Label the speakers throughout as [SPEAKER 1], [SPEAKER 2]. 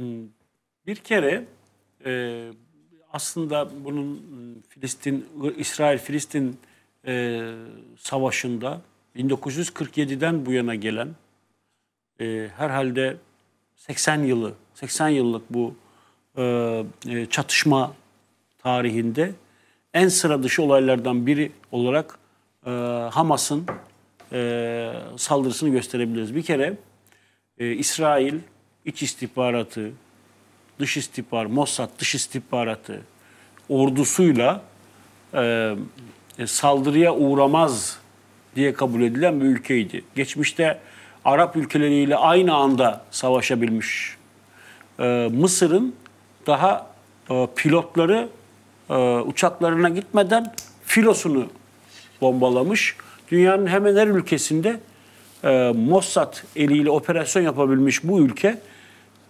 [SPEAKER 1] Hmm. Bir kere e, aslında bunun ıı, Filistin, İsrail-Filistin e, savaşında 1947'den bu yana gelen e, herhalde 80 yılı, 80 yıllık bu e, e, çatışma tarihinde en sıra dışı olaylardan biri olarak e, Hamas'ın e, saldırısını gösterebiliriz. Bir kere e, İsrail iç istihbaratı, dış istihbar, Mossad dış istihbaratı, ordusuyla e, e, saldırıya uğramaz diye kabul edilen bir ülkeydi. Geçmişte Arap ülkeleriyle aynı anda savaşabilmiş. E, Mısır'ın daha e, pilotları e, uçaklarına gitmeden filosunu bombalamış. Dünyanın hemen her ülkesinde e, Mossad eliyle operasyon yapabilmiş bu ülke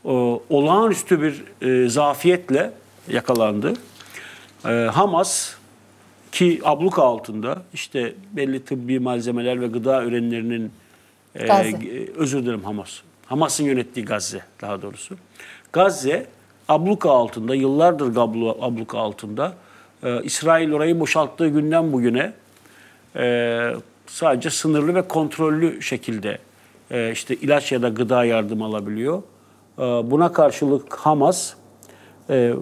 [SPEAKER 1] ee, olağanüstü bir e, zafiyetle yakalandı. Ee, Hamas ki abluk altında işte belli tıbbi malzemeler ve gıda ürünlerinin e, Gazze. özür dilerim Hamas. Hamas'ın yönettiği Gazze daha doğrusu. Gazze abluka altında yıllardır gablu, abluka altında e, İsrail orayı boşalttığı günden bugüne sadece sınırlı ve kontrollü şekilde işte ilaç ya da gıda yardım alabiliyor ee, buna karşılık Hamas e,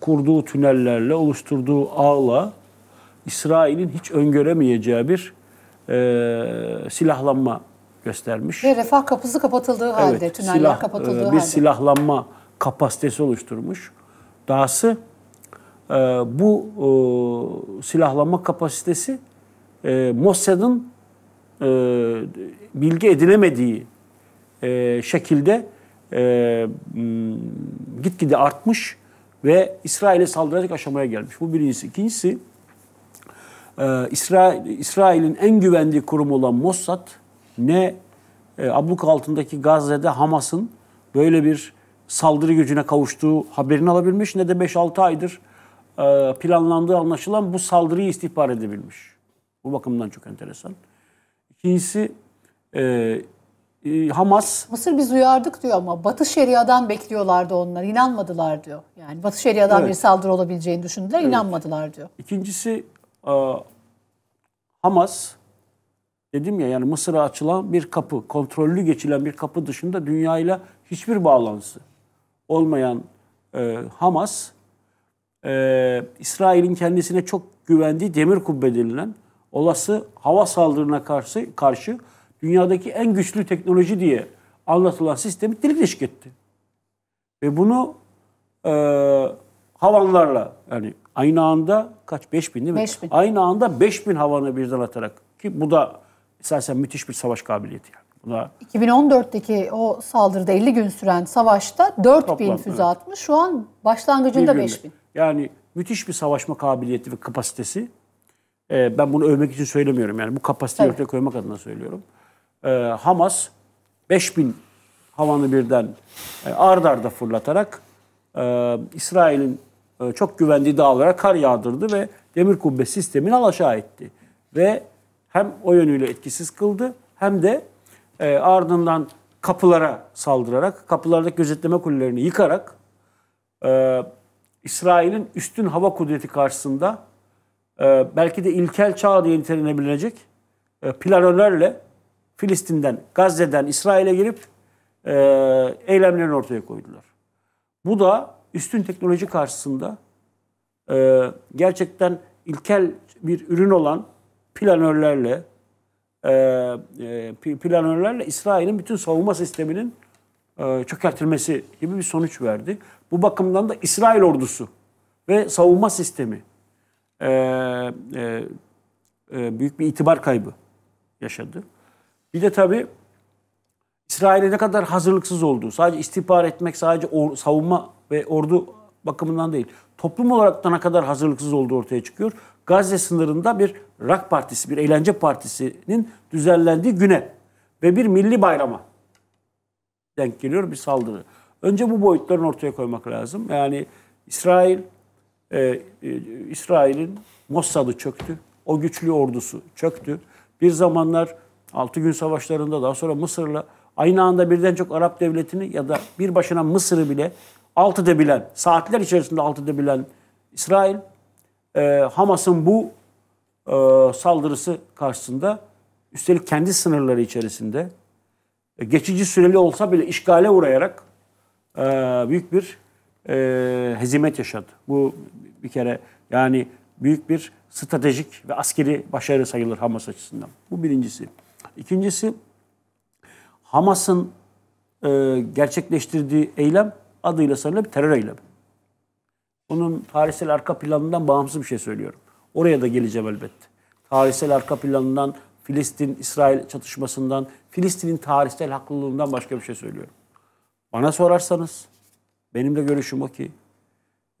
[SPEAKER 1] kurduğu tünellerle, oluşturduğu ağla İsrail'in hiç öngöremeyeceği bir e, silahlanma göstermiş. Ve
[SPEAKER 2] refah kapısı kapatıldığı halde, evet, tüneller silah, e, kapatıldığı bir halde. Bir
[SPEAKER 1] silahlanma kapasitesi oluşturmuş. Dahası bu silahlanma kapasitesi Mossad'ın bilgi edinemediği şekilde e, gitgide artmış ve İsrail'e saldıracak aşamaya gelmiş. Bu birincisi. İkincisi e, İsrail, İsrail'in en güvendiği kurum olan Mossad ne e, abluk altındaki Gazze'de Hamas'ın böyle bir saldırı gücüne kavuştuğu haberini alabilmiş ne de 5-6 aydır e, planlandığı anlaşılan bu saldırıyı istihbar edebilmiş. Bu bakımdan çok enteresan. İkincisi e, e, Hamas...
[SPEAKER 2] Mısır biz uyardık diyor ama Batı Şeria'dan bekliyorlardı onlar. İnanmadılar diyor. Yani Batı Şeria'dan evet. bir saldırı olabileceğini düşündüler. Evet. inanmadılar diyor.
[SPEAKER 1] İkincisi e, Hamas dedim ya yani Mısır'a açılan bir kapı, kontrollü geçilen bir kapı dışında dünyayla hiçbir bağlantısı olmayan e, Hamas e, İsrail'in kendisine çok güvendiği demir kubbe denilen olası hava saldırına karşı karşı dünyadaki en güçlü teknoloji diye anlatılan sistemi delik deşik etti. Ve bunu e, havanlarla yani aynı anda kaç? 5 bin değil mi? 5 bin. Aynı anda 5 bin havanı birden atarak ki bu da esasen müthiş bir savaş kabiliyeti yani. Buna
[SPEAKER 2] 2014'teki o saldırıda 50 gün süren savaşta 4 bin füze evet. atmış. Şu an başlangıcında 5
[SPEAKER 1] bin. Yani müthiş bir savaşma kabiliyeti ve kapasitesi. Ee, ben bunu övmek için söylemiyorum. Yani bu kapasiteyi evet. ortaya koymak adına söylüyorum e, Hamas 5000 havanı birden e, ard arda fırlatarak e, İsrail'in e, çok güvendiği dağlara kar yağdırdı ve demir kubbe sistemini alaşağı etti. Ve hem o yönüyle etkisiz kıldı hem de e, ardından kapılara saldırarak, kapılardaki gözetleme kulelerini yıkarak e, İsrail'in üstün hava kudreti karşısında e, belki de ilkel çağ diye nitelenebilecek e, planörlerle Filistin'den, Gazze'den İsrail'e girip e, eylemlerini ortaya koydular. Bu da üstün teknoloji karşısında e, gerçekten ilkel bir ürün olan planörlerle e, e planörlerle İsrail'in bütün savunma sisteminin e, çökertilmesi gibi bir sonuç verdi. Bu bakımdan da İsrail ordusu ve savunma sistemi e, e, e, büyük bir itibar kaybı yaşadı. Bir de tabii İsrail'e ne kadar hazırlıksız olduğu, sadece istihbar etmek, sadece or, savunma ve ordu bakımından değil, toplum olarak da ne kadar hazırlıksız olduğu ortaya çıkıyor. Gazze sınırında bir rak partisi, bir eğlence partisinin düzenlendiği güne ve bir milli bayrama denk geliyor bir saldırı. Önce bu boyutların ortaya koymak lazım. Yani İsrail, e, e, İsrail'in Mossad'ı çöktü. O güçlü ordusu çöktü. Bir zamanlar Altı gün savaşlarında daha sonra Mısır'la aynı anda birden çok Arap devletini ya da bir başına Mısır'ı bile alt edebilen, saatler içerisinde alt edebilen İsrail, e, Hamas'ın bu e, saldırısı karşısında üstelik kendi sınırları içerisinde e, geçici süreli olsa bile işgale uğrayarak e, büyük bir e, hezimet yaşadı. Bu bir kere yani büyük bir stratejik ve askeri başarı sayılır Hamas açısından. Bu birincisi. İkincisi Hamas'ın e, gerçekleştirdiği eylem adıyla sanılan bir terör eylemi. Bunun tarihsel arka planından bağımsız bir şey söylüyorum. Oraya da geleceğim elbette. Tarihsel arka planından, Filistin-İsrail çatışmasından, Filistin'in tarihsel haklılığından başka bir şey söylüyorum. Bana sorarsanız, benim de görüşüm o ki,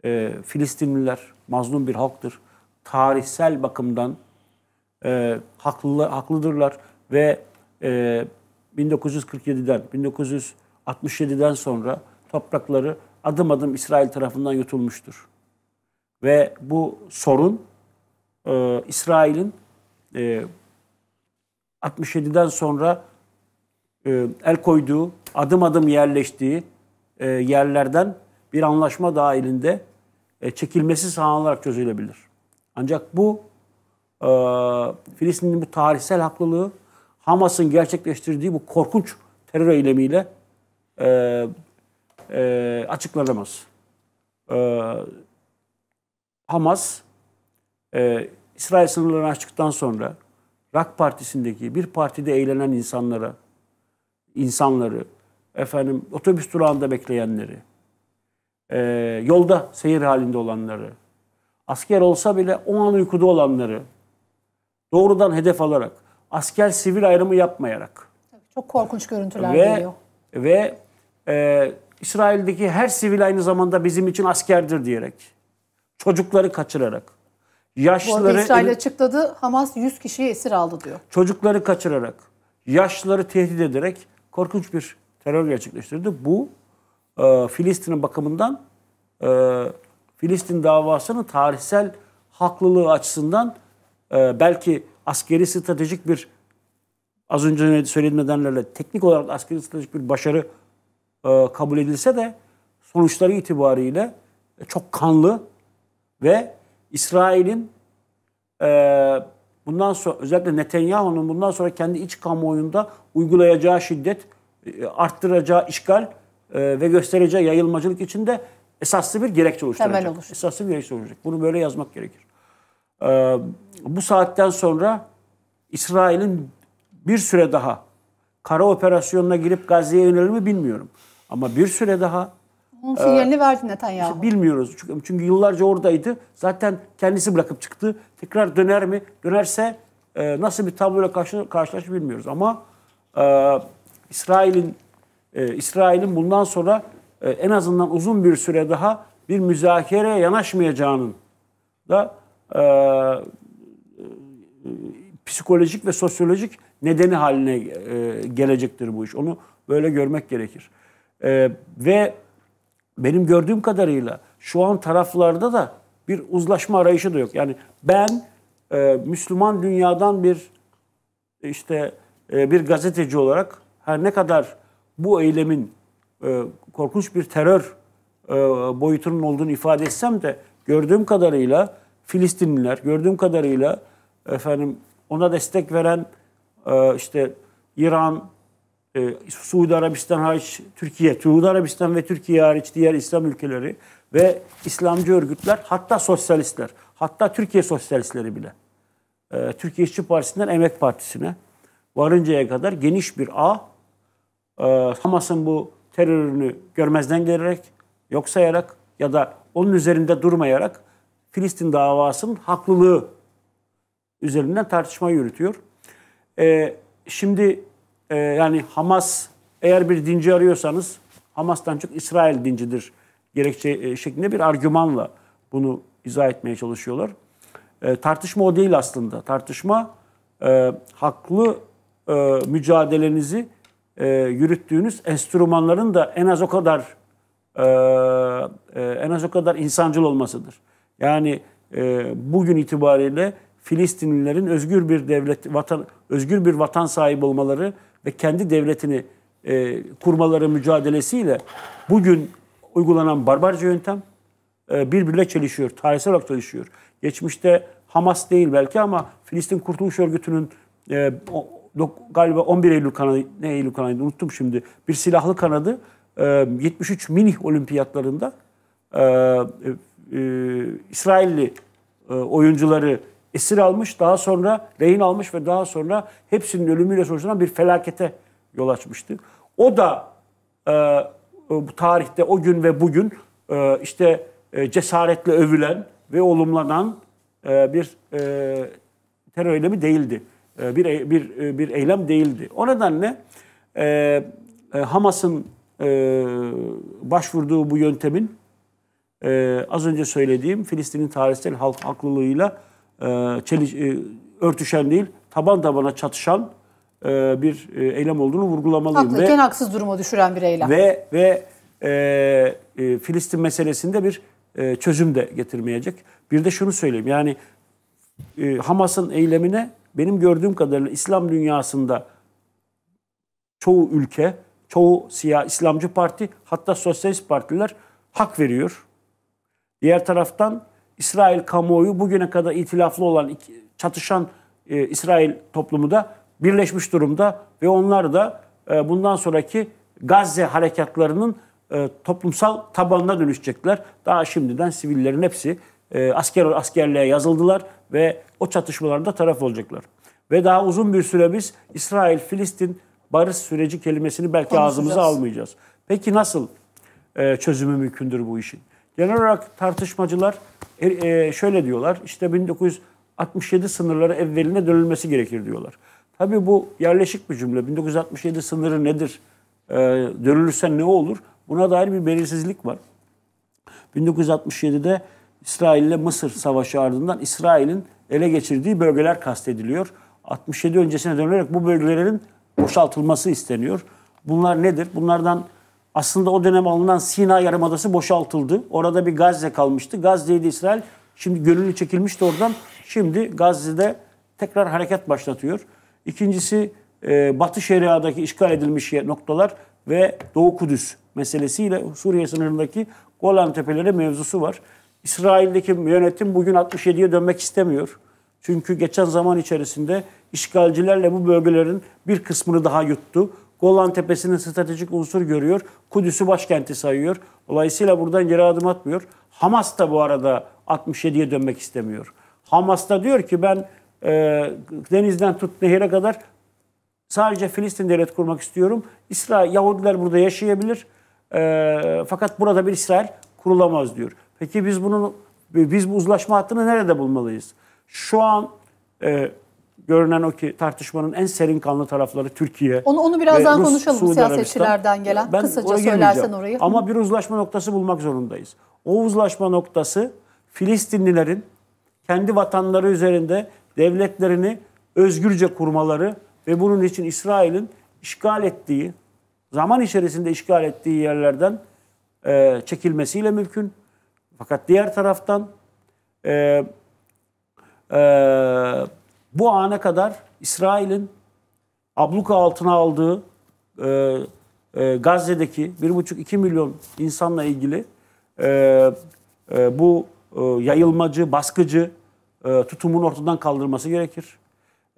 [SPEAKER 1] e, Filistinliler mazlum bir halktır. Tarihsel bakımdan e, haklı, haklıdırlar. Ve e, 1947'den, 1967'den sonra toprakları adım adım İsrail tarafından yutulmuştur. Ve bu sorun e, İsrail'in e, 67'den sonra e, el koyduğu, adım adım yerleştiği e, yerlerden bir anlaşma dahilinde e, çekilmesi sağlanarak çözülebilir. Ancak bu e, Filistin'in bu tarihsel haklılığı Hamas'ın gerçekleştirdiği bu korkunç terör eylemiyle e, e, açıklanamaz. E, Hamas e, İsrail sınırlarını açtıktan sonra Rak Partisi'ndeki bir partide eğlenen insanlara, insanları, efendim otobüs durağında bekleyenleri, e, yolda seyir halinde olanları, asker olsa bile o an uykuda olanları doğrudan hedef alarak asker sivil ayrımı yapmayarak.
[SPEAKER 2] Çok korkunç görüntüler ve, geliyor.
[SPEAKER 1] Ve e, İsrail'deki her sivil aynı zamanda bizim için askerdir diyerek. Çocukları kaçırarak. Yaşlıları, Bu arada İsrail
[SPEAKER 2] açıkladı Hamas 100 kişiyi esir aldı diyor.
[SPEAKER 1] Çocukları kaçırarak, yaşlıları tehdit ederek korkunç bir terör gerçekleştirdi. Bu e, Filistin'in bakımından e, Filistin davasının tarihsel haklılığı açısından e, belki askeri stratejik bir az önce söylediğim nedenlerle teknik olarak askeri stratejik bir başarı e, kabul edilse de sonuçları itibariyle e, çok kanlı ve İsrail'in e, bundan sonra özellikle Netanyahu'nun bundan sonra kendi iç kamuoyunda uygulayacağı şiddet, e, arttıracağı işgal e, ve göstereceği yayılmacılık içinde esaslı bir gerekçe oluşturacak. Temel olur. Esaslı bir gerekçe oluşturacak. Bunu böyle yazmak gerekir e, bu saatten sonra İsrail'in bir süre daha kara operasyonuna girip Gazze'ye yönelir mi bilmiyorum. Ama bir süre daha
[SPEAKER 2] onun sinyalini e, verdi Netanyahu.
[SPEAKER 1] Bilmiyoruz. Çünkü, çünkü yıllarca oradaydı. Zaten kendisi bırakıp çıktı. Tekrar döner mi? Dönerse e, nasıl bir tabloyla karşı, karşılaşır bilmiyoruz. Ama e, İsrail'in e, İsrail'in bundan sonra e, en azından uzun bir süre daha bir müzakereye yanaşmayacağının da e, e, psikolojik ve sosyolojik nedeni haline e, gelecektir bu iş. Onu böyle görmek gerekir. E, ve benim gördüğüm kadarıyla şu an taraflarda da bir uzlaşma arayışı da yok. Yani ben e, Müslüman dünyadan bir işte e, bir gazeteci olarak her ne kadar bu eylemin e, korkunç bir terör e, boyutunun olduğunu ifade etsem de gördüğüm kadarıyla Filistinliler gördüğüm kadarıyla efendim ona destek veren e, işte İran, e, Suudi Arabistan hariç Türkiye, Suudi Arabistan ve Türkiye hariç diğer İslam ülkeleri ve İslamcı örgütler hatta sosyalistler, hatta Türkiye sosyalistleri bile e, Türkiye İşçi Partisi'nden Emek Partisi'ne varıncaya kadar geniş bir ağ e, Hamas'ın bu terörünü görmezden gelerek, yok sayarak ya da onun üzerinde durmayarak Filistin davasının haklılığı üzerinden tartışma yürütüyor. E, şimdi e, yani Hamas eğer bir dinci arıyorsanız Hamas'tan çok İsrail dincidir gerekçe e, şeklinde bir argümanla bunu izah etmeye çalışıyorlar. E, tartışma o değil aslında. Tartışma e, haklı e, mücadelenizi e, yürüttüğünüz enstrümanların da en az o kadar e, e, en az o kadar insancıl olmasıdır. Yani e, bugün itibariyle Filistinlilerin özgür bir devlet vatan özgür bir vatan sahibi olmaları ve kendi devletini e, kurmaları mücadelesiyle bugün uygulanan barbarca yöntem e, birbirle çelişiyor. Tarihsel olarak çelişiyor. Geçmişte Hamas değil belki ama Filistin Kurtuluş Örgütü'nün e, o, galiba 11 Eylül kanadı, ne Eylül kanadı unuttum şimdi. Bir silahlı kanadı e, 73 mini olimpiyatlarında e, e, İsrailli e, oyuncuları esir almış, daha sonra rehin almış ve daha sonra hepsinin ölümüyle sonuçlanan bir felakete yol açmıştı. O da e, e bu tarihte o gün ve bugün e, işte e, cesaretle övülen ve olumlanan e, bir e, terör eylemi değildi. E, bir e, bir e, bir eylem değildi. O nedenle e, Hamas'ın e, başvurduğu bu yöntemin e, az önce söylediğim Filistin'in tarihsel halk haklılığıyla e, çeliş, e, örtüşen değil, taban tabana çatışan e, bir e, eylem olduğunu vurgulamalıyım. Haklıyken ve,
[SPEAKER 2] haksız duruma düşüren bir eylem. Ve
[SPEAKER 1] ve e, e, Filistin meselesinde bir e, çözüm de getirmeyecek. Bir de şunu söyleyeyim yani e, Hamas'ın eylemine benim gördüğüm kadarıyla İslam dünyasında çoğu ülke, çoğu siyah İslamcı parti hatta sosyalist partiler hak veriyor. Diğer taraftan İsrail kamuoyu bugüne kadar itilaflı olan çatışan e, İsrail toplumu da birleşmiş durumda ve onlar da e, bundan sonraki Gazze harekatlarının e, toplumsal tabanına dönüşecekler. Daha şimdiden sivillerin hepsi e, asker askerliğe yazıldılar ve o çatışmalarda taraf olacaklar. Ve daha uzun bir süre biz İsrail-Filistin barış süreci kelimesini belki ağzımıza almayacağız. Peki nasıl e, çözümü mümkündür bu işin? Genel olarak tartışmacılar e, e, şöyle diyorlar, işte 1967 sınırları evveline dönülmesi gerekir diyorlar. Tabii bu yerleşik bir cümle. 1967 sınırı nedir? E, dönülürse ne olur? Buna dair bir belirsizlik var. 1967'de İsrail ile Mısır savaşı ardından İsrail'in ele geçirdiği bölgeler kastediliyor. 67 öncesine dönerek bu bölgelerin boşaltılması isteniyor. Bunlar nedir? Bunlardan aslında o dönem alınan Sina Yarımadası boşaltıldı. Orada bir Gazze kalmıştı. Gazze'yi İsrail şimdi gönüllü çekilmişti oradan. Şimdi Gazze'de tekrar hareket başlatıyor. İkincisi e, Batı Şeria'daki işgal edilmiş noktalar ve Doğu Kudüs meselesiyle Suriye sınırındaki Golan Tepeleri mevzusu var. İsrail'deki yönetim bugün 67'ye dönmek istemiyor. Çünkü geçen zaman içerisinde işgalcilerle bu bölgelerin bir kısmını daha yuttu. Golan Tepesi'ni stratejik unsur görüyor. Kudüs'ü başkenti sayıyor. Dolayısıyla buradan geri adım atmıyor. Hamas da bu arada 67'ye dönmek istemiyor. Hamas da diyor ki ben e, denizden tut nehire kadar sadece Filistin devlet kurmak istiyorum. İsrail, Yahudiler burada yaşayabilir. E, fakat burada bir İsrail kurulamaz diyor. Peki biz bunun biz bu uzlaşma hattını nerede bulmalıyız? Şu an e, görünen o ki tartışmanın en serin kanlı tarafları Türkiye. Onu onu birazdan Rus, konuşalım Suudi siyasetçilerden
[SPEAKER 2] gelen. Ben Kısaca söylersen orayı. Ama
[SPEAKER 1] bir uzlaşma noktası bulmak zorundayız. O uzlaşma noktası Filistinlilerin kendi vatanları üzerinde devletlerini özgürce kurmaları ve bunun için İsrail'in işgal ettiği, zaman içerisinde işgal ettiği yerlerden e, çekilmesiyle mümkün. Fakat diğer taraftan e, e, bu ana kadar İsrail'in abluka altına aldığı e, e, Gazze'deki 1,5-2 milyon insanla ilgili e, e, bu e, yayılmacı, baskıcı e, tutumun ortadan kaldırılması gerekir.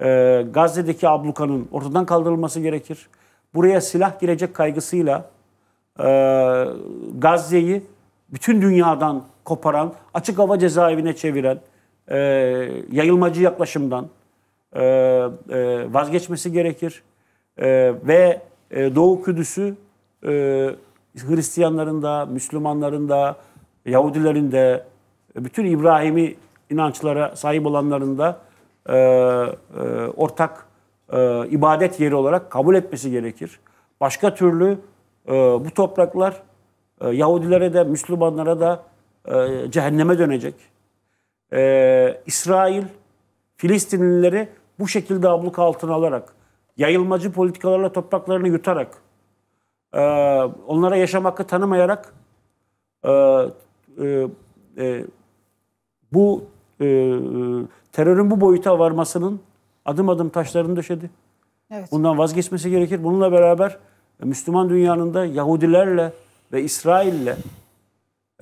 [SPEAKER 1] E, Gazze'deki ablukanın ortadan kaldırılması gerekir. Buraya silah girecek kaygısıyla e, Gazze'yi bütün dünyadan koparan, açık hava cezaevine çeviren, e, yayılmacı yaklaşımdan, e, e, vazgeçmesi gerekir. E, ve Doğu Kudüs'ü Hristiyanların da, Müslümanların da, Yahudilerin de, bütün İbrahim'i inançlara sahip olanların da ortak ibadet yeri olarak kabul etmesi gerekir. Başka türlü bu topraklar Yahudilere de Müslümanlara da cehenneme dönecek. İsrail Filistinlileri bu şekilde abluk altına alarak, yayılmacı politikalarla topraklarını yutarak, e, onlara yaşam hakkı tanımayarak e, e, e, bu e, terörün bu boyuta varmasının adım adım taşlarını döşedi. Evet. Bundan vazgeçmesi gerekir. Bununla beraber e, Müslüman dünyanın da Yahudilerle ve İsrail'le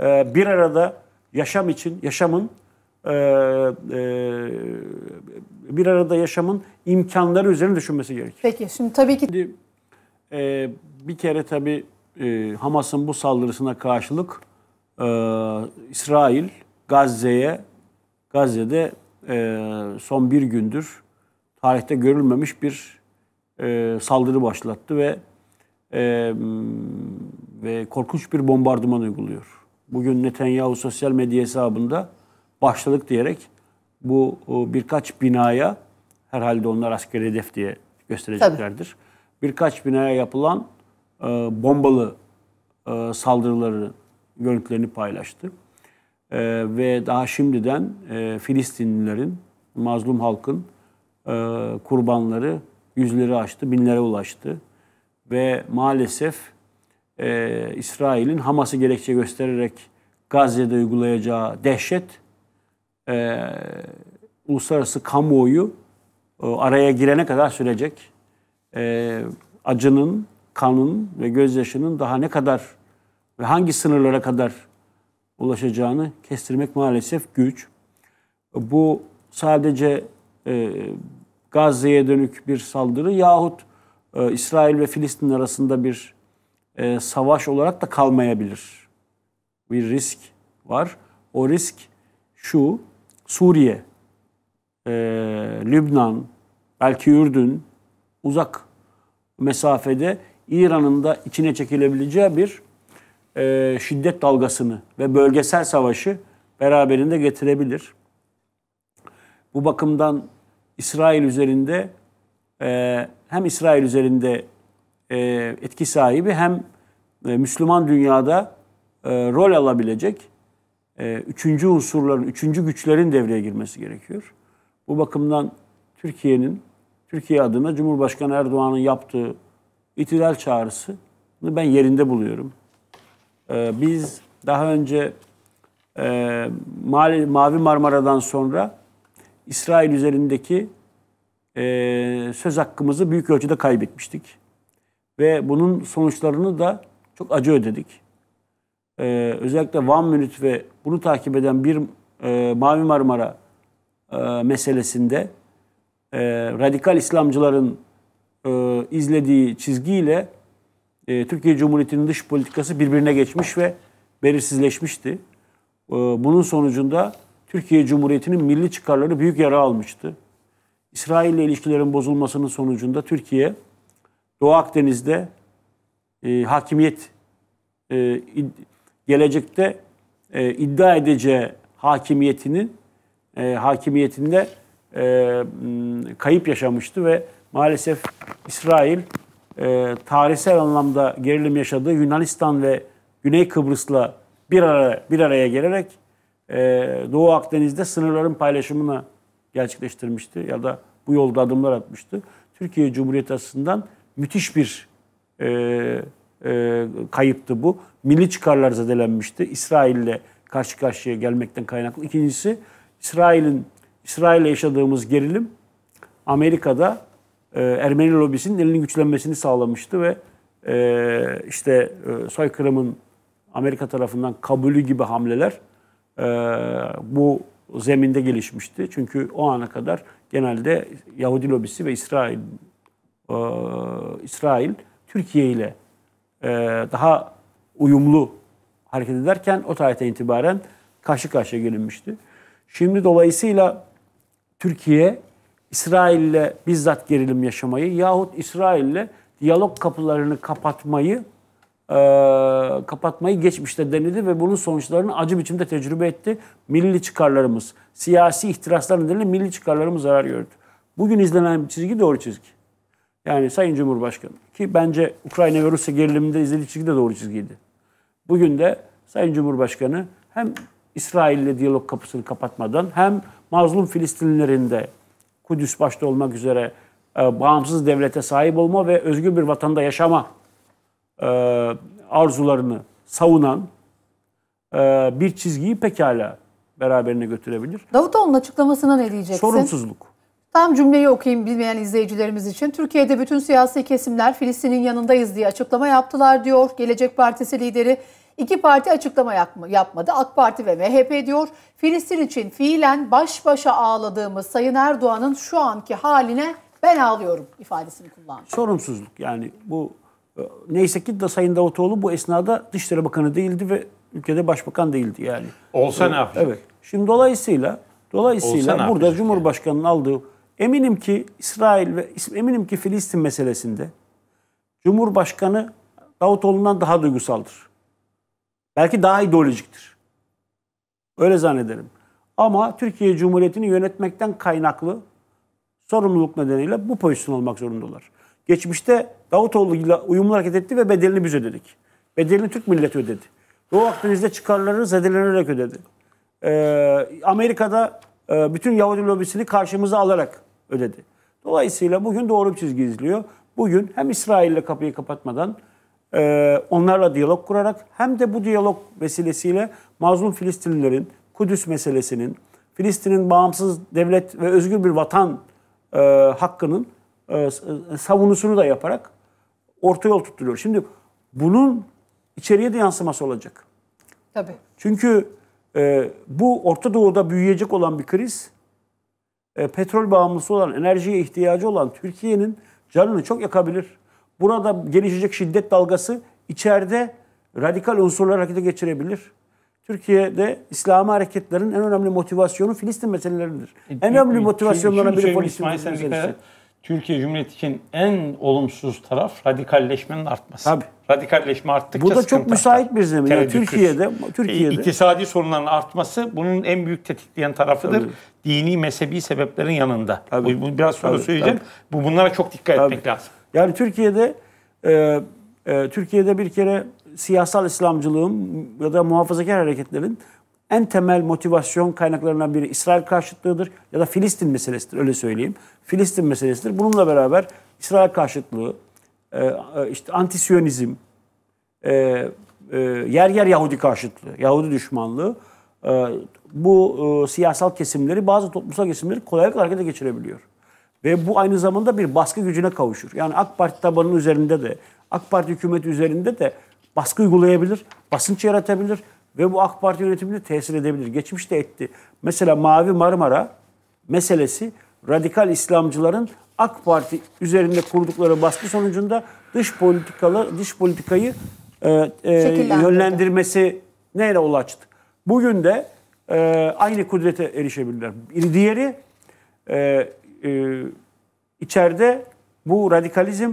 [SPEAKER 1] e, bir arada yaşam için, yaşamın e, e, bir arada yaşamın imkanları üzerine düşünmesi gerekir.
[SPEAKER 2] Peki şimdi tabii ki... Şimdi,
[SPEAKER 1] e, bir kere tabii e, Hamas'ın bu saldırısına karşılık e, İsrail Gazze'ye, Gazze'de e, son bir gündür tarihte görülmemiş bir e, saldırı başlattı ve e, ve korkunç bir bombardıman uyguluyor. Bugün Netanyahu sosyal medya hesabında başladık diyerek bu e, birkaç binaya herhalde onlar askeri hedef diye göstereceklerdir. Tabii. Birkaç binaya yapılan e, bombalı e, saldırıları görüntülerini paylaştı. E, ve daha şimdiden e, Filistinlilerin, mazlum halkın e, kurbanları yüzleri aştı, binlere ulaştı. Ve maalesef e, İsrail'in Hamas'ı gerekçe göstererek Gazze'de uygulayacağı dehşet e, uluslararası kamuoyu e, araya girene kadar sürecek. E, acının, kanın ve gözyaşının daha ne kadar ve hangi sınırlara kadar ulaşacağını kestirmek maalesef güç. Bu sadece e, Gazze'ye dönük bir saldırı yahut e, İsrail ve Filistin arasında bir e, savaş olarak da kalmayabilir. Bir risk var. O risk şu, Suriye, e, Lübnan, belki Ürdün uzak mesafede İran'ın da içine çekilebileceği bir e, şiddet dalgasını ve bölgesel savaşı beraberinde getirebilir. Bu bakımdan İsrail üzerinde e, hem İsrail üzerinde e, etki sahibi hem e, Müslüman dünyada e, rol alabilecek e, üçüncü unsurların, üçüncü güçlerin devreye girmesi gerekiyor. Bu bakımdan Türkiye'nin, Türkiye adına Cumhurbaşkanı Erdoğan'ın yaptığı itilal çağrısını ben yerinde buluyorum. E, biz daha önce e, Mavi Marmara'dan sonra İsrail üzerindeki söz hakkımızı büyük ölçüde kaybetmiştik. Ve bunun sonuçlarını da çok acı ödedik e, özellikle Van Minüt ve bunu takip eden bir e, Mavi Marmara e, meselesinde e, radikal İslamcıların e, izlediği çizgiyle e, Türkiye Cumhuriyeti'nin dış politikası birbirine geçmiş ve belirsizleşmişti. E, bunun sonucunda Türkiye Cumhuriyeti'nin milli çıkarları büyük yara almıştı. İsrail ile ilişkilerin bozulmasının sonucunda Türkiye Doğu Akdeniz'de e, hakimiyet e, gelecekte e, iddia edeceği hakimiyetinin e, hakimiyetinde e, kayıp yaşamıştı ve maalesef İsrail e, tarihsel anlamda gerilim yaşadığı Yunanistan ve Güney Kıbrıs'la bir araya bir araya gelerek e, Doğu Akdeniz'de sınırların paylaşımını gerçekleştirmişti ya da bu yolda adımlar atmıştı. Türkiye Cumhuriyeti açısından müthiş bir e, e, kayıptı bu. Milli çıkarlar zedelenmişti. İsrail'le karşı karşıya gelmekten kaynaklı. İkincisi İsrail'in İsrail'le yaşadığımız gerilim Amerika'da e, Ermeni lobisinin elinin güçlenmesini sağlamıştı ve e, işte e, soykırımın Amerika tarafından kabulü gibi hamleler e, bu zeminde gelişmişti. Çünkü o ana kadar genelde Yahudi lobisi ve İsrail e, İsrail Türkiye ile e, daha uyumlu hareket ederken o tarihte itibaren karşı karşıya gelinmişti. Şimdi dolayısıyla Türkiye İsrail'le bizzat gerilim yaşamayı yahut İsrail'le diyalog kapılarını kapatmayı e, kapatmayı geçmişte denedi ve bunun sonuçlarını acı biçimde tecrübe etti. Milli çıkarlarımız, siyasi ihtiraslar nedeniyle milli çıkarlarımız zarar gördü. Bugün izlenen çizgi doğru çizgi. Yani Sayın Cumhurbaşkanı ki bence Ukrayna ve Rusya geriliminde izlediği çizgi de doğru çizgiydi. Bugün de Sayın Cumhurbaşkanı hem İsrail'le diyalog kapısını kapatmadan hem mazlum Filistinlilerin Kudüs başta olmak üzere e, bağımsız devlete sahip olma ve özgür bir vatanda yaşama e, arzularını savunan e, bir çizgiyi pekala beraberine götürebilir.
[SPEAKER 2] Davutoğlu'nun açıklamasına ne diyeceksin? Sorumsuzluk. Tam cümleyi okuyayım bilmeyen izleyicilerimiz için. Türkiye'de bütün siyasi kesimler Filistin'in yanındayız diye açıklama yaptılar diyor. Gelecek Partisi lideri İki parti açıklama yapmadı. AK Parti ve MHP diyor. Filistin için fiilen baş başa ağladığımız Sayın Erdoğan'ın şu anki haline ben ağlıyorum ifadesini kullandı.
[SPEAKER 1] Sorumsuzluk yani bu e, neyse ki da Sayın Davutoğlu bu esnada Dışişleri Bakanı değildi ve ülkede başbakan değildi yani. Olsa e, ne yapacak? Evet. Şimdi dolayısıyla dolayısıyla burada Cumhurbaşkanı'nın aldığı Eminim ki İsrail ve eminim ki Filistin meselesinde Cumhurbaşkanı Davutoğlu'ndan daha duygusaldır. Belki daha ideolojiktir. Öyle zannederim. Ama Türkiye Cumhuriyeti'ni yönetmekten kaynaklı sorumluluk nedeniyle bu pozisyon olmak zorundalar. Geçmişte Davutoğlu ile uyumlu hareket etti ve bedelini biz ödedik. Bedelini Türk milleti ödedi. Doğu Akdeniz'de çıkarları zedelenerek ödedi. Ee, Amerika'da e, bütün Yahudi lobisini karşımıza alarak ödedi. Dolayısıyla bugün doğru bir çizgi izliyor. Bugün hem İsrail'le kapıyı kapatmadan e, onlarla diyalog kurarak hem de bu diyalog vesilesiyle mazlum Filistinlilerin, Kudüs meselesinin, Filistin'in bağımsız devlet ve özgür bir vatan e, hakkının savunusunu da yaparak orta yol tutturuyor. Şimdi bunun içeriye de yansıması olacak. Tabii. Çünkü e, bu Orta Doğu'da büyüyecek olan bir kriz, e, petrol bağımlısı olan, enerjiye ihtiyacı olan Türkiye'nin canını çok yakabilir. Burada gelişecek şiddet dalgası içeride radikal unsurlar harekete geçirebilir. Türkiye'de İslami hareketlerin en önemli motivasyonu Filistin meseleleridir. E, en önemli motivasyonlarına biri Filistin meselesi. Türkiye Cumhuriyeti için en olumsuz taraf radikalleşmenin artması. Tabii. Radikalleşme arttıkça Bu da çok müsait bir zemin. Yani Türkiye'de, e, Türkiye'de. E, iktisadi sorunların artması bunun en büyük tetikleyen tarafıdır. Tabii. Dini, mezhebi sebeplerin yanında. Tabii. Bu, biraz sonra tabii, söyleyeceğim. Tabii. Bu bunlara çok dikkat tabii. etmek lazım. Yani Türkiye'de e, e, Türkiye'de bir kere siyasal İslamcılığın ya da muhafazakar hareketlerin en temel motivasyon kaynaklarından biri İsrail karşıtlığıdır ya da Filistin meselesidir öyle söyleyeyim. Filistin meselesidir. Bununla beraber İsrail karşıtlığı, e, e, işte antisiyonizm, e, yer yer Yahudi karşıtlığı, Yahudi düşmanlığı bu siyasal kesimleri bazı toplumsal kesimleri kolaylıkla harekete geçirebiliyor. Ve bu aynı zamanda bir baskı gücüne kavuşur. Yani AK Parti tabanının üzerinde de, AK Parti hükümeti üzerinde de baskı uygulayabilir, basınç yaratabilir ve bu AK Parti yönetimine tesir edebilir. Geçmişte etti. Mesela Mavi Marmara meselesi radikal İslamcıların AK Parti üzerinde kurdukları baskı sonucunda dış politikalı dış politikayı e, e, yönlendirmesi neyle ulaştı? Bugün de e, aynı kudrete erişebilirler. Bir diğeri e, e, içeride bu radikalizm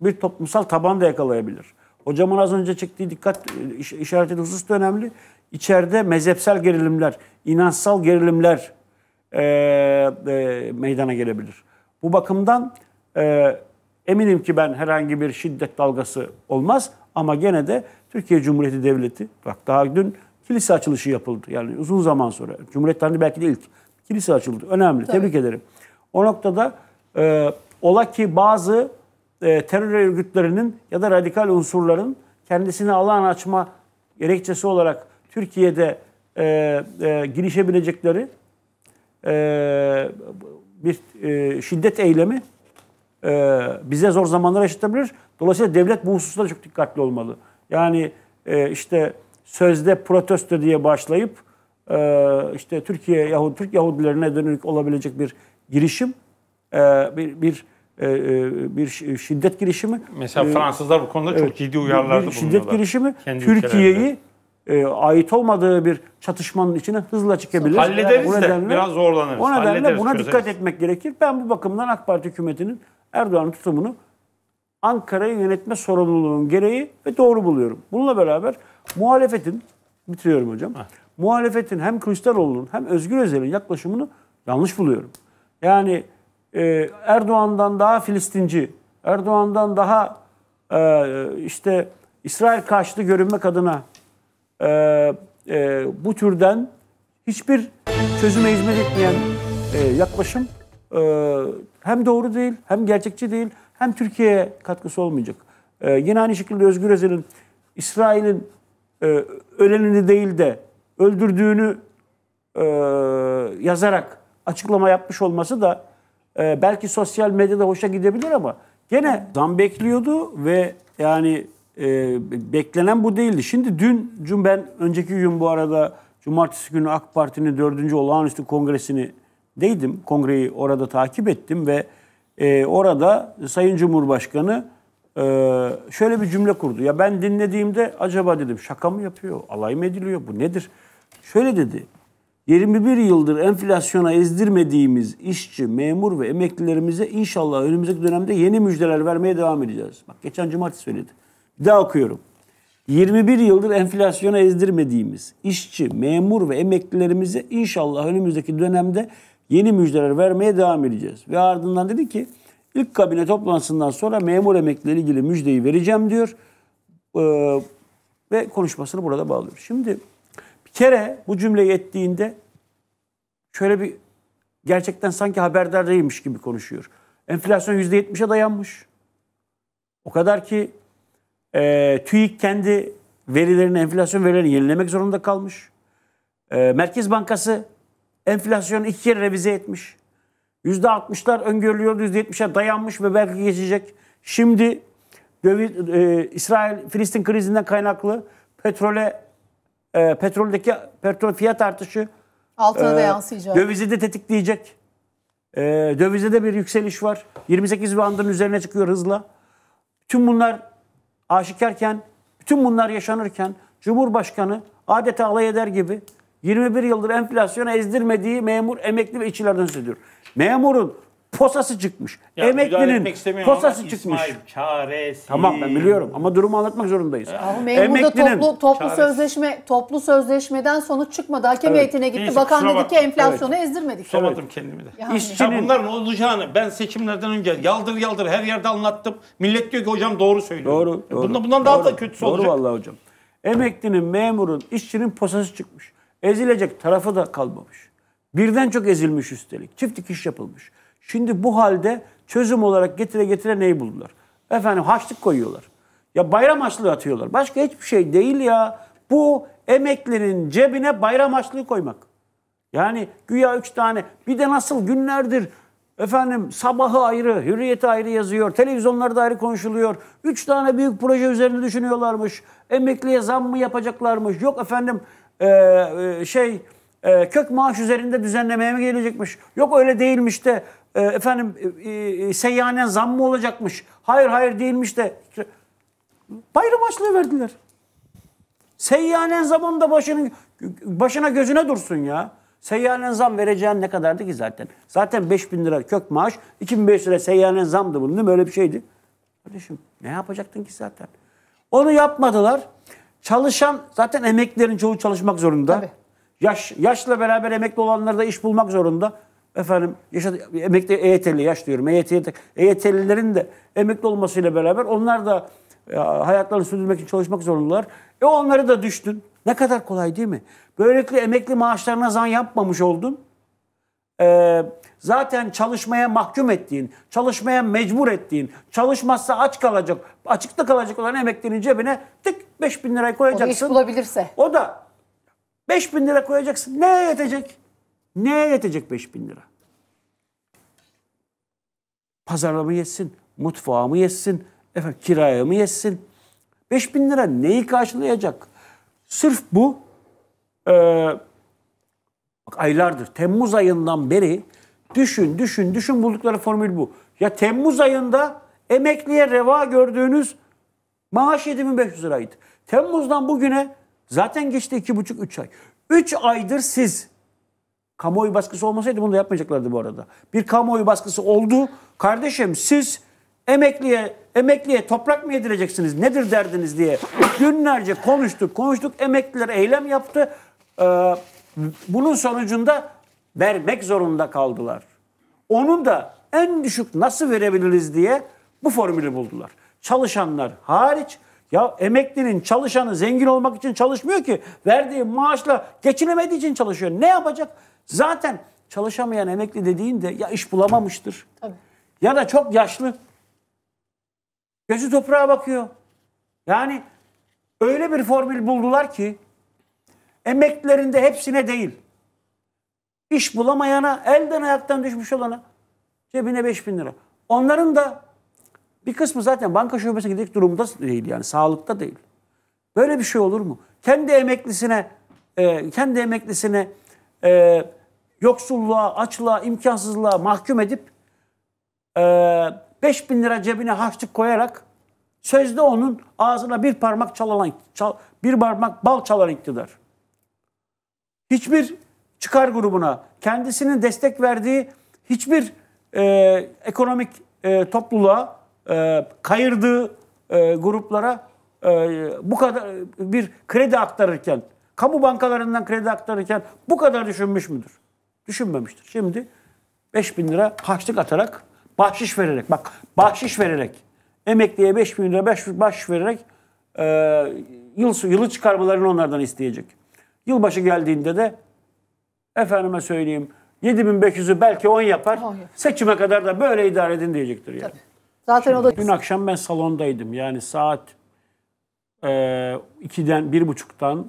[SPEAKER 1] bir toplumsal taban da yakalayabilir. Hocamın az önce çektiği dikkat e, işareti husus da önemli. İçeride mezhepsel gerilimler, inançsal gerilimler e, e, meydana gelebilir. Bu bakımdan e, eminim ki ben herhangi bir şiddet dalgası olmaz ama gene de Türkiye Cumhuriyeti Devleti, bak daha dün kilise açılışı yapıldı. Yani uzun zaman sonra. Cumhuriyet tarihinde belki de ilk. Kilise açıldı. Önemli. Tabii. Tebrik ederim. O noktada e, ola ki bazı e, terör örgütlerinin ya da radikal unsurların kendisini alan açma gerekçesi olarak Türkiye'de e, e, girişebilecekleri e, bir e, şiddet eylemi e, bize zor zamanlar yaşatabilir. Dolayısıyla devlet bu hususlara çok dikkatli olmalı. Yani e, işte sözde protesto diye başlayıp e, işte Türkiye Yahudi Türk Yahudilerine dönük olabilecek bir girişim e, bir, bir e, e, bir şiddet girişimi. Mesela e, Fransızlar bu konuda çok ciddi uyarılarda bir şiddet girişimi Türkiye'yi e, ait olmadığı bir çatışmanın içine hızla çıkabilir. Hallederiz yani, nedenle, de biraz zorlanırız. O nedenle Hallederiz, buna çözeriz. dikkat etmek gerekir. Ben bu bakımdan AK Parti hükümetinin Erdoğan'ın tutumunu Ankara'yı yönetme sorumluluğunun gereği ve doğru buluyorum. Bununla beraber muhalefetin, bitiriyorum hocam, Heh. muhalefetin hem Kılıçdaroğlu'nun hem Özgür Özel'in yaklaşımını yanlış buluyorum. Yani e, Erdoğan'dan daha Filistinci, Erdoğan'dan daha e, işte İsrail karşıtı görünmek adına e, e, bu türden hiçbir çözüme hizmet etmeyen e, yaklaşım e, hem doğru değil, hem gerçekçi değil, hem Türkiye'ye katkısı olmayacak. E, yine aynı şekilde Özgür Özel'in İsrail'in e, ölenini değil de öldürdüğünü e, yazarak açıklama yapmış olması da e, belki sosyal medyada hoşa gidebilir ama gene zam bekliyordu ve yani e, beklenen bu değildi. Şimdi dün, dün ben önceki gün bu arada cumartesi günü AK Parti'nin 4. olağanüstü kongresini deydim. Kongreyi orada takip ettim ve e, orada Sayın Cumhurbaşkanı e, şöyle bir cümle kurdu. Ya ben dinlediğimde acaba dedim şaka mı yapıyor, alay mı ediliyor, bu nedir? Şöyle dedi, 21 yıldır enflasyona ezdirmediğimiz işçi, memur ve emeklilerimize inşallah önümüzdeki dönemde yeni müjdeler vermeye devam edeceğiz. Bak geçen cumartesi söyledi. Bir daha okuyorum. 21 yıldır enflasyona ezdirmediğimiz işçi, memur ve emeklilerimize inşallah önümüzdeki dönemde yeni müjdeler vermeye devam edeceğiz. Ve ardından dedi ki ilk kabine toplantısından sonra memur emeklileri ilgili müjdeyi vereceğim diyor. Ee, ve konuşmasını burada bağlıyor. Şimdi kere bu cümleyi ettiğinde şöyle bir gerçekten sanki haberdar değilmiş gibi konuşuyor. Enflasyon %70'e dayanmış. O kadar ki e, TÜİK kendi verilerini, enflasyon verilerini yenilemek zorunda kalmış. E, Merkez Bankası enflasyonu iki kere revize etmiş. %60'lar öngörülüyordu, %70'e dayanmış ve belki geçecek. Şimdi döviz, e, İsrail-Filistin krizinden kaynaklı petrole e, petroldeki petrol fiyat artışı
[SPEAKER 2] altına e, da yansıyacak.
[SPEAKER 1] Dövizi de tetikleyecek. E, dövizde de bir yükseliş var. 28 bandının üzerine çıkıyor hızla. Tüm bunlar aşikarken, bütün bunlar yaşanırken Cumhurbaşkanı adeta alay eder gibi 21 yıldır enflasyona ezdirmediği memur, emekli ve işçilerden söz Memurun posası çıkmış. Ya, Emeklinin posası çıkmış. çaresi. Tamam ben biliyorum ama durumu anlatmak zorundayız. Ama memurda toplu, toplu çaresi.
[SPEAKER 2] sözleşme toplu sözleşmeden sonuç çıkmadı. Hakem evet. heyetine gitti. Neyse, Bakan dedi ki enflasyonu evet. ezdirmedik.
[SPEAKER 1] Sormadım evet. kendimi de. Yani. İşçinin... Ya bunların olacağını ben seçimlerden önce yaldır yaldır her yerde anlattım. Millet diyor ki hocam doğru söylüyor. Doğru. doğru bundan, bundan doğru, daha da kötüsü doğru olacak. Doğru vallahi hocam. Emeklinin, memurun, işçinin posası çıkmış. Ezilecek tarafı da kalmamış. Birden çok ezilmiş üstelik. Çift dikiş yapılmış. Şimdi bu halde çözüm olarak getire getire neyi buldular? Efendim haçlık koyuyorlar. Ya bayram haçlığı atıyorlar. Başka hiçbir şey değil ya. Bu emeklinin cebine bayram haçlığı koymak. Yani güya üç tane bir de nasıl günlerdir efendim sabahı ayrı, hürriyeti ayrı yazıyor, televizyonlarda ayrı konuşuluyor. Üç tane büyük proje üzerine düşünüyorlarmış. Emekliye zam mı yapacaklarmış? Yok efendim e, ee, şey e, kök maaş üzerinde düzenlemeye mi gelecekmiş? Yok öyle değilmiş de ee, e, efendim e, seyyanen zam mı olacakmış? Hayır hayır değilmiş de. Bayram açlığı verdiler. Seyyanen zamın da başının, başına gözüne dursun ya. Seyyanen zam vereceğin ne kadardı ki zaten? Zaten 5 bin lira kök maaş, 2500 lira seyyanen zamdı bunun değil mi? Öyle bir şeydi. Kardeşim ne yapacaktın ki zaten? Onu yapmadılar. Çalışan zaten emeklilerin çoğu çalışmak zorunda. Tabii. Yaş, yaşla beraber emekli olanlar da iş bulmak zorunda. Efendim yaşadı, emekli EYT'li yaş diyorum. EYT'li, EYT'lilerin de emekli olmasıyla beraber onlar da ya, e, hayatlarını sürdürmek için çalışmak zorundalar. E onları da düştün. Ne kadar kolay değil mi? Böylelikle emekli maaşlarına zan yapmamış oldun. Ee, zaten çalışmaya mahkum ettiğin, çalışmaya mecbur ettiğin, çalışmazsa aç kalacak, açıkta kalacak olan emeklinin cebine tık 5 bin lirayı koyacaksın. O iş bulabilirse. O da 5 bin lira koyacaksın. Ne yetecek? Neye yetecek 5 bin lira? Pazarlama yetsin, mutfağımı yetsin, efendim, mı yetsin. 5 bin lira neyi karşılayacak? Sırf bu e, bak aylardır, Temmuz ayından beri düşün, düşün, düşün buldukları formül bu. Ya Temmuz ayında emekliye reva gördüğünüz maaş 7500 liraydı. Temmuz'dan bugüne zaten geçti 2,5-3 ay. 3 aydır siz Kamuoyu baskısı olmasaydı bunu da yapmayacaklardı bu arada. Bir kamuoyu baskısı oldu. Kardeşim siz emekliye emekliye toprak mı yedireceksiniz nedir derdiniz diye günlerce konuştuk konuştuk emekliler eylem yaptı. Ee, bunun sonucunda vermek zorunda kaldılar. Onun da en düşük nasıl verebiliriz diye bu formülü buldular. Çalışanlar hariç ya emeklinin çalışanı zengin olmak için çalışmıyor ki. Verdiği maaşla geçinemediği için çalışıyor. Ne yapacak? Zaten çalışamayan emekli dediğin de ya iş bulamamıştır. Tabii. Ya da çok yaşlı. Gözü toprağa bakıyor. Yani öyle bir formül buldular ki emeklilerinde hepsine değil. İş bulamayana, elden ayaktan düşmüş olana cebine 5 bin lira. Onların da bir kısmı zaten banka şubesine gidecek durumda değil yani sağlıkta değil. Böyle bir şey olur mu? Kendi emeklisine e, kendi emeklisine e, yoksulluğa, açlığa, imkansızlığa mahkum edip 5 e, bin lira cebine harçlık koyarak sözde onun ağzına bir parmak çalan, bir parmak bal çalan iktidar. Hiçbir çıkar grubuna, kendisinin destek verdiği hiçbir e, ekonomik e, topluluğa e, kayırdığı e, gruplara e, bu kadar bir kredi aktarırken, kamu bankalarından kredi aktarırken bu kadar düşünmüş müdür? Düşünmemiştir. Şimdi 5 bin lira harçlık atarak, bahşiş vererek, bak bahşiş vererek, emekliye 5 bin lira bahşiş vererek e, yıl, yılı çıkarmalarını onlardan isteyecek. Yılbaşı geldiğinde de efendime söyleyeyim 7500'ü belki 10 yapar. 10 Seçime kadar da böyle idare edin diyecektir yani. Tabii. Zaten Şimdi o da... Dün akşam ben salondaydım. Yani saat e, 2'den, 1.30'dan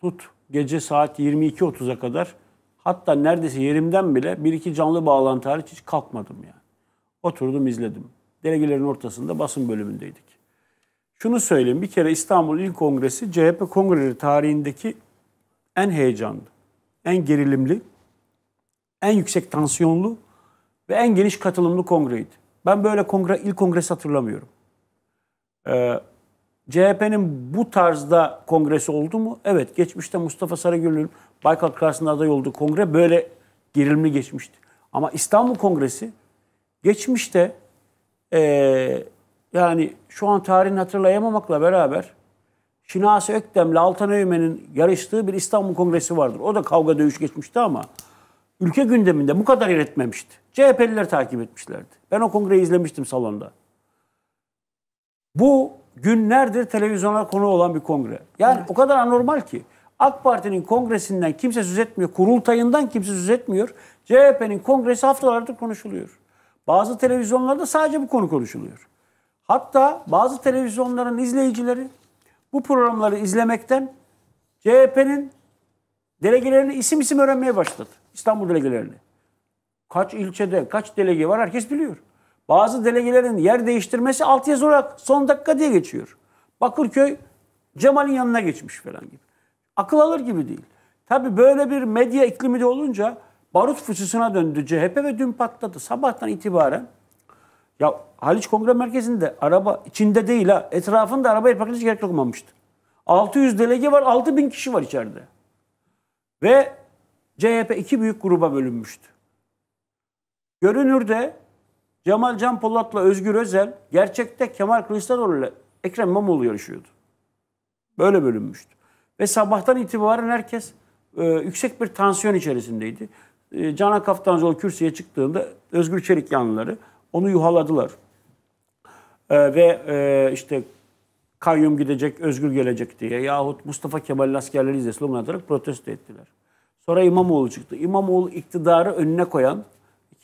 [SPEAKER 1] tut gece saat 22.30'a kadar hatta neredeyse yerimden bile bir iki canlı bağlantı hariç hiç kalkmadım yani. Oturdum izledim. Delegelerin ortasında basın bölümündeydik. Şunu söyleyeyim bir kere İstanbul İl Kongresi CHP kongreleri tarihindeki en heyecanlı, en gerilimli, en yüksek tansiyonlu ve en geniş katılımlı kongreydi. Ben böyle kongre, ilk kongresi hatırlamıyorum. Ee, CHP'nin bu tarzda kongresi oldu mu? Evet, geçmişte Mustafa Sarıgül'ün Baykal karşısında aday olduğu kongre böyle gerilimli geçmişti. Ama İstanbul Kongresi geçmişte ee, yani şu an tarihini hatırlayamamakla beraber Şinasi Öktem'le Altan Öğmen'in yarıştığı bir İstanbul Kongresi vardır. O da kavga dövüş geçmişti ama ülke gündeminde bu kadar yer etmemişti. CHP'liler takip etmişlerdi. Ben o kongreyi izlemiştim salonda. Bu günlerdir televizyona konu olan bir kongre. Yani evet. o kadar anormal ki. AK Parti'nin kongresinden kimse söz etmiyor. Kurultayından kimse söz etmiyor. CHP'nin kongresi haftalardır konuşuluyor. Bazı televizyonlarda sadece bu konu konuşuluyor. Hatta bazı televizyonların izleyicileri bu programları izlemekten CHP'nin Delegelerini isim isim öğrenmeye başladı. İstanbul delegelerini. Kaç ilçede, kaç delege var herkes biliyor. Bazı delegelerin yer değiştirmesi altı yaz olarak son dakika diye geçiyor. Bakırköy Cemal'in yanına geçmiş falan gibi. Akıl alır gibi değil. Tabii böyle bir medya iklimi de olunca barut fısısına döndü CHP ve dün patladı. Sabahtan itibaren ya Haliç Kongre Merkezi'nde araba içinde değil ha etrafında araba el paketi gerek dokunmamıştı. 600 delege var 6000 kişi var içeride. Ve CHP iki büyük gruba bölünmüştü. Görünürde Cemal Can Polat'la Özgür Özel gerçekte Kemal Kılıçdaroğlu ile Ekrem İmamoğlu yarışıyordu. Böyle bölünmüştü. Ve sabahtan itibaren herkes e, yüksek bir tansiyon içerisindeydi. E, Can Akaftancıoğlu kürsüye çıktığında Özgür Çelik yanlıları onu yuhaladılar. E, ve e, işte kayyum gidecek, özgür gelecek diye yahut Mustafa Kemal'in askerleri izle slogan atarak protesto ettiler. Sonra İmamoğlu çıktı. İmamoğlu iktidarı önüne koyan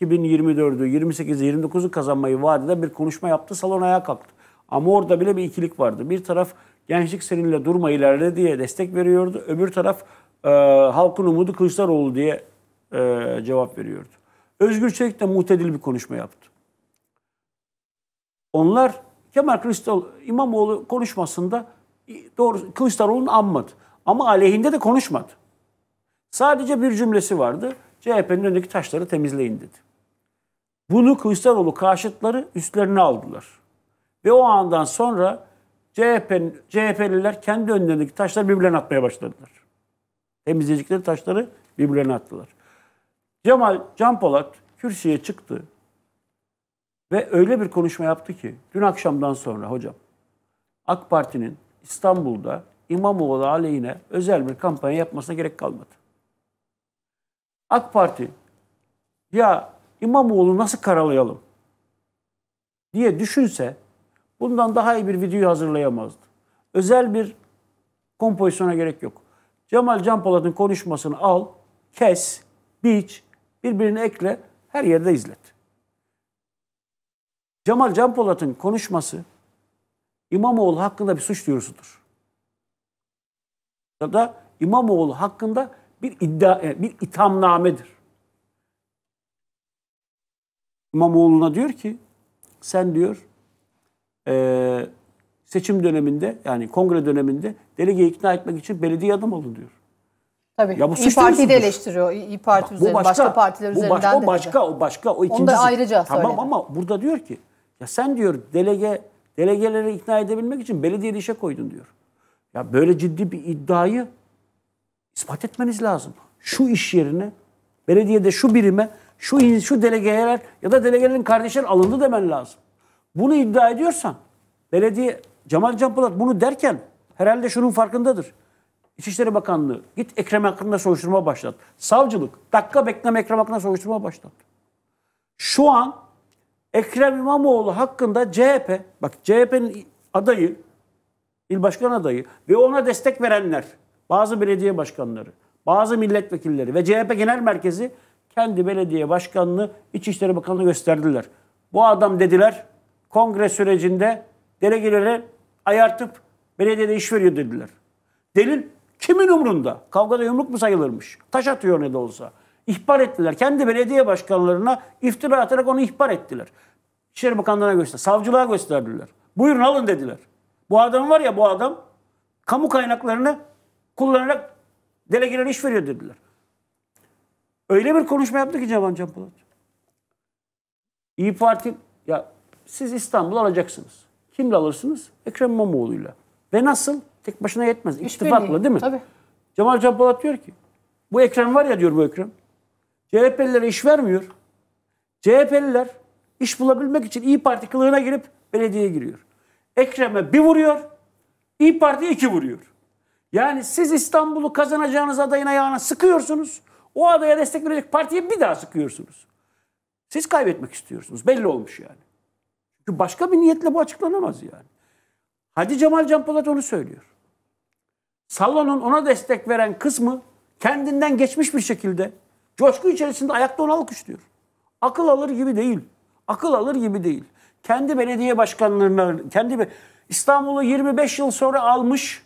[SPEAKER 1] 2024'ü, 28'i, 29'u kazanmayı vaat eden bir konuşma yaptı. Salon ayağa kalktı. Ama orada bile bir ikilik vardı. Bir taraf gençlik seninle durma ilerle diye destek veriyordu. Öbür taraf e, halkın umudu Kılıçdaroğlu diye e, cevap veriyordu. Özgür Çelik de muhtedil bir konuşma yaptı. Onlar Kemal Kılıçdaroğlu İmamoğlu konuşmasında doğru Kılıçdaroğlu'nu anmadı. Ama aleyhinde de konuşmadı. Sadece bir cümlesi vardı. CHP'nin önündeki taşları temizleyin dedi. Bunu Kılıçdaroğlu karşıtları üstlerine aldılar. Ve o andan sonra CHP, CHP'liler kendi önlerindeki taşları birbirlerine atmaya başladılar. Temizleyecekleri taşları birbirlerine attılar. Cemal Canpolat kürsüye çıktı. Ve öyle bir konuşma yaptı ki dün akşamdan sonra hocam AK Parti'nin İstanbul'da İmamoğlu aleyhine özel bir kampanya yapmasına gerek kalmadı. AK Parti ya İmamoğlu nasıl karalayalım diye düşünse bundan daha iyi bir video hazırlayamazdı. Özel bir kompozisyona gerek yok. Cemal Canpolat'ın konuşmasını al, kes, biç, birbirini ekle, her yerde izlet. Cemal Can Polat'ın konuşması İmamoğlu hakkında bir suç duyurusudur. Ya da İmamoğlu hakkında bir iddia, e, bir ithamnamedir. İmamoğlu'na diyor ki sen diyor e, seçim döneminde yani kongre döneminde delege ikna etmek için belediye adam olun diyor.
[SPEAKER 2] Tabii. Ya bu İyi Parti'yi de eleştiriyor. İyi Parti Bak, üzerinden, başka, başka partiler bu başka, de. O başka,
[SPEAKER 1] o başka, o ikinci. Onu da ayrıca Tamam ama burada diyor ki ya sen diyor delege delegeleri ikna edebilmek için belediye işe koydun diyor. Ya böyle ciddi bir iddiayı ispat etmeniz lazım. Şu iş yerine, belediyede şu birime, şu şu delegeler ya da delegelerin kardeşler alındı demen lazım. Bunu iddia ediyorsan belediye Cemal Canpolat bunu derken herhalde şunun farkındadır. İçişleri Bakanlığı git Ekrem hakkında soruşturma başlat. Savcılık dakika bekleme Ekrem hakkında soruşturma başlat. Şu an Ekrem İmamoğlu hakkında CHP, bak CHP'nin adayı, il başkan adayı ve ona destek verenler, bazı belediye başkanları, bazı milletvekilleri ve CHP Genel Merkezi kendi belediye başkanını İçişleri Bakanı'na gösterdiler. Bu adam dediler kongre sürecinde delegeleri ayartıp belediyede iş veriyor dediler. Delil kimin umrunda? Kavgada yumruk mu sayılırmış? Taş atıyor ne de olsa ihbar ettiler. Kendi belediye başkanlarına iftira atarak onu ihbar ettiler. İçişleri Bakanlığı'na göster, savcılığa gösterdiler. Buyurun alın dediler. Bu adam var ya bu adam kamu kaynaklarını kullanarak delegelere iş veriyor dediler. Öyle bir konuşma yaptı ki Cevan Can Polat. İyi Parti ya siz İstanbul alacaksınız. Kimle alırsınız? Ekrem İmamoğlu'yla. Ve nasıl? Tek başına yetmez. İttifakla değil mi? Tabii. Cemal Can Polat diyor ki bu Ekrem var ya diyor bu Ekrem. CHP'lilere iş vermiyor. CHP'liler iş bulabilmek için İyi Parti kılığına girip belediyeye giriyor. Ekrem'e bir vuruyor, İyi Parti iki vuruyor. Yani siz İstanbul'u kazanacağınız adayın ayağına sıkıyorsunuz. O adaya destek verecek partiyi bir daha sıkıyorsunuz. Siz kaybetmek istiyorsunuz. Belli olmuş yani. Çünkü başka bir niyetle bu açıklanamaz yani. Hadi Cemal Canpolat onu söylüyor. Salon'un ona destek veren kısmı kendinden geçmiş bir şekilde Coşku içerisinde ayakta onu alkışlıyor. Akıl alır gibi değil. Akıl alır gibi değil. Kendi belediye başkanlarına, kendi İstanbul'u 25 yıl sonra almış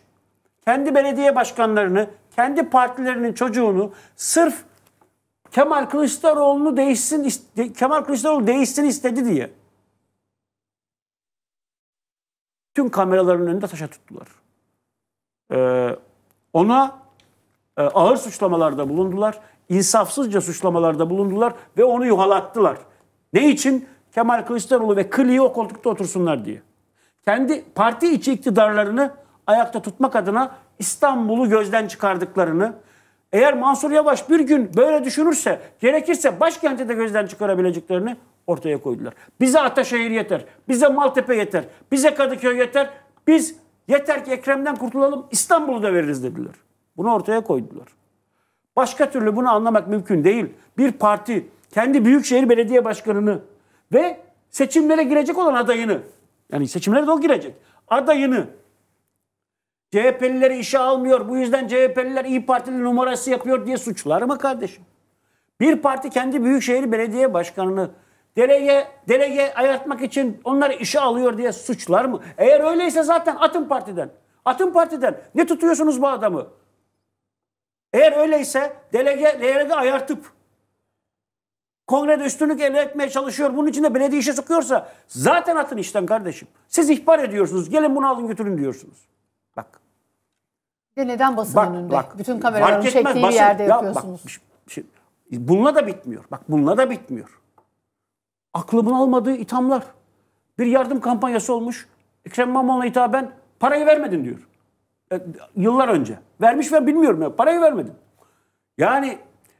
[SPEAKER 1] kendi belediye başkanlarını, kendi partilerinin çocuğunu sırf Kemal Kılıçdaroğlu'nu değişsin, Kemal Kılıçdaroğlu değişsin istedi diye. Tüm kameraların önünde taşa tuttular. Ee, ona e, ağır suçlamalarda bulundular insafsızca suçlamalarda bulundular ve onu yuhalattılar. Ne için? Kemal Kılıçdaroğlu ve Kılı'yı o koltukta otursunlar diye. Kendi parti içi iktidarlarını ayakta tutmak adına İstanbul'u gözden çıkardıklarını, eğer Mansur Yavaş bir gün böyle düşünürse, gerekirse başkenti de gözden çıkarabileceklerini ortaya koydular. Bize Ataşehir yeter, bize Maltepe yeter, bize Kadıköy yeter. Biz yeter ki Ekrem'den kurtulalım, İstanbul'u da veririz dediler. Bunu ortaya koydular. Başka türlü bunu anlamak mümkün değil. Bir parti kendi büyükşehir belediye başkanını ve seçimlere girecek olan adayını yani seçimlere de o girecek. Adayını CHP'lileri işe almıyor. Bu yüzden CHP'liler İyi partinin numarası yapıyor diye suçlar mı kardeşim? Bir parti kendi büyükşehir belediye başkanını delege delege ayartmak için onları işe alıyor diye suçlar mı? Eğer öyleyse zaten atın partiden. Atın partiden. Ne tutuyorsunuz bu adamı? Eğer öyleyse delegeleri de ayartıp kongrede üstünlük elde etmeye çalışıyor. Bunun için de belediye işe sokuyorsa zaten atın işten kardeşim. Siz ihbar ediyorsunuz. Gelin bunu alın götürün diyorsunuz. Bak.
[SPEAKER 2] de neden basın bak, önünde? Bak, Bütün kameraların çektiği basın, yerde yapıyorsunuz. Ya bak, şimdi,
[SPEAKER 1] şey- şey- bununla da bitmiyor. Bak bununla da bitmiyor. Aklımın almadığı ithamlar. Bir yardım kampanyası olmuş. Ekrem İmamoğlu'na hitaben parayı vermedin diyor. E, yıllar önce. Vermiş ve bilmiyorum ya parayı vermedim. Yani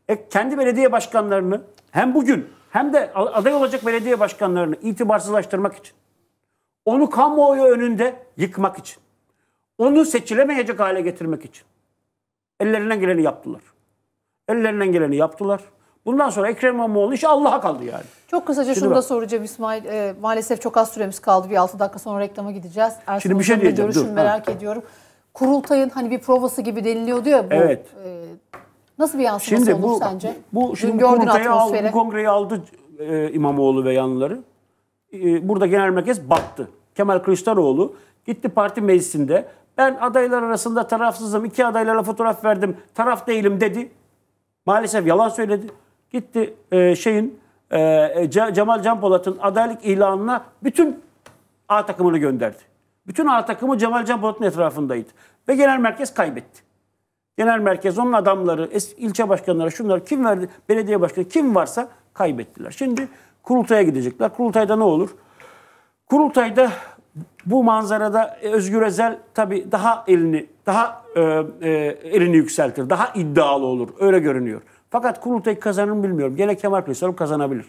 [SPEAKER 1] e, kendi belediye başkanlarını hem bugün hem de aday olacak belediye başkanlarını itibarsızlaştırmak için. Onu kamuoyu önünde yıkmak için. Onu seçilemeyecek hale getirmek için. Ellerinden geleni yaptılar. Ellerinden geleni yaptılar. Bundan sonra Ekrem İmamoğlu iş Allah'a kaldı yani.
[SPEAKER 2] Çok kısaca Şimdi şunu bak, da soracağım İsmail. E, maalesef çok az süremiz kaldı. Bir 6 dakika sonra reklama gideceğiz. Ersun Şimdi bir şey diyeceğim. Görüşünü merak ha. ediyorum kurultayın hani bir provası gibi deniliyordu diyor. bu. Evet. E, nasıl bir yansıması şimdi olur bu, sence? Bu şimdi Dün bu kurultayı aldı, bu
[SPEAKER 1] kongreyi aldı e, İmamoğlu ve yanlıları. E, burada genel merkez battı. Kemal Kılıçdaroğlu gitti parti meclisinde ben adaylar arasında tarafsızım, İki adaylara fotoğraf verdim, taraf değilim dedi. Maalesef yalan söyledi. Gitti e, şeyin e, e Cemal Can adaylık ilanına bütün A takımını gönderdi. Bütün A takımı Cemal Can Polat'ın etrafındaydı. Ve genel merkez kaybetti. Genel merkez onun adamları, ilçe başkanları, şunlar kim verdi, belediye başkanı kim varsa kaybettiler. Şimdi kurultaya gidecekler. Kurultayda ne olur? Kurultayda bu manzarada e, Özgür Özel tabii daha elini daha e, e, elini yükseltir. Daha iddialı olur. Öyle görünüyor. Fakat kurultayı kazanır mı bilmiyorum. Gene Kemal Kılıçdaroğlu kazanabilir.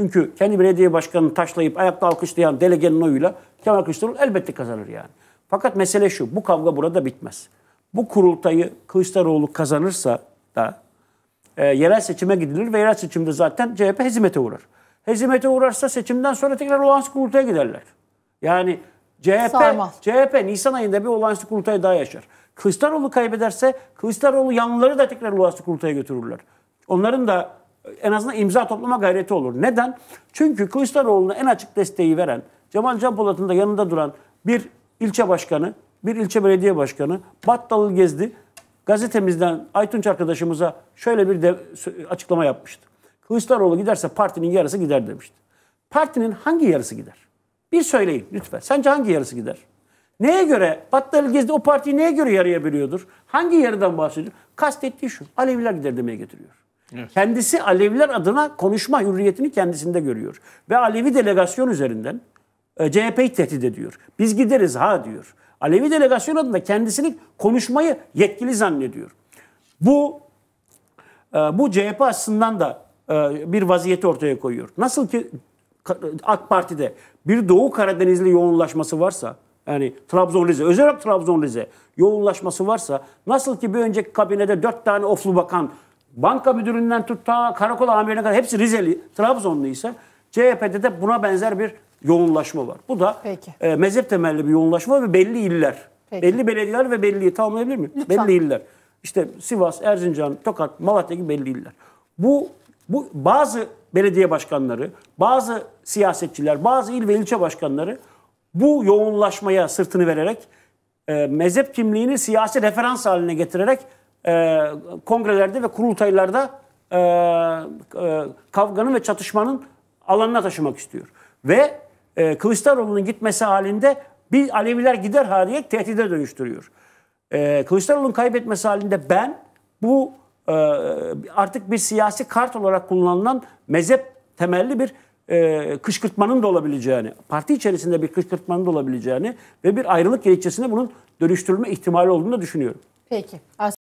[SPEAKER 1] Çünkü kendi belediye başkanını taşlayıp ayakta alkışlayan delegenin oyuyla Kemal Kılıçdaroğlu elbette kazanır yani. Fakat mesele şu, bu kavga burada bitmez. Bu kurultayı Kılıçdaroğlu kazanırsa da e, yerel seçime gidilir ve yerel seçimde zaten CHP hezimete uğrar. Hezimete uğrarsa seçimden sonra tekrar olağanüstü kurultaya giderler. Yani CHP, CHP Nisan ayında bir olağanüstü kurultay daha yaşar. Kılıçdaroğlu kaybederse Kılıçdaroğlu yanlıları da tekrar olağanüstü kurultaya götürürler. Onların da en azından imza toplama gayreti olur. Neden? Çünkü Kılıçdaroğlu'na en açık desteği veren, Cemal Can Polat'ın da yanında duran bir ilçe başkanı, bir ilçe belediye başkanı Battalı gezdi. Gazetemizden Aytunç arkadaşımıza şöyle bir de, açıklama yapmıştı. Kılıçdaroğlu giderse partinin yarısı gider demişti. Partinin hangi yarısı gider? Bir söyleyin lütfen. Sence hangi yarısı gider? Neye göre? Battalı gezdi o partiyi neye göre yarıya yarayabiliyordur? Hangi yarıdan bahsediyor? Kastettiği şu. Aleviler gider demeye getiriyor. Evet. Kendisi Aleviler adına konuşma hürriyetini kendisinde görüyor. Ve Alevi delegasyon üzerinden e, CHP'yi tehdit ediyor. Biz gideriz ha diyor. Alevi delegasyon adına kendisini konuşmayı yetkili zannediyor. Bu e, bu CHP açısından da e, bir vaziyeti ortaya koyuyor. Nasıl ki AK Parti'de bir Doğu Karadenizli yoğunlaşması varsa yani Trabzon Rize, özellikle Trabzon Rize yoğunlaşması varsa nasıl ki bir önceki kabinede dört tane oflu bakan banka müdüründen tut ta karakol amirine kadar hepsi Rizeli, Trabzonlu ise CHP'de de buna benzer bir yoğunlaşma var. Bu da Peki. e, mezhep temelli bir yoğunlaşma ve belli iller. Peki. Belli belediyeler ve belli tamamlayabilir miyim? Lütfen. Belli iller. İşte Sivas, Erzincan, Tokat, Malatya gibi belli iller. Bu bu bazı belediye başkanları, bazı siyasetçiler, bazı il ve ilçe başkanları bu yoğunlaşmaya sırtını vererek e, mezhep kimliğini siyasi referans haline getirerek e, kongrelerde ve kurultaylarda e, e, kavganın ve çatışmanın alanına taşımak istiyor. Ve e, Kılıçdaroğlu'nun gitmesi halinde bir Aleviler gider haliye tehdide dönüştürüyor. E, Kılıçdaroğlu'nun kaybetmesi halinde ben bu e, artık bir siyasi kart olarak kullanılan mezhep temelli bir e, kışkırtmanın da olabileceğini, parti içerisinde bir kışkırtmanın da olabileceğini ve bir ayrılık gerekçesine bunun dönüştürülme ihtimali olduğunu da düşünüyorum.
[SPEAKER 2] Peki.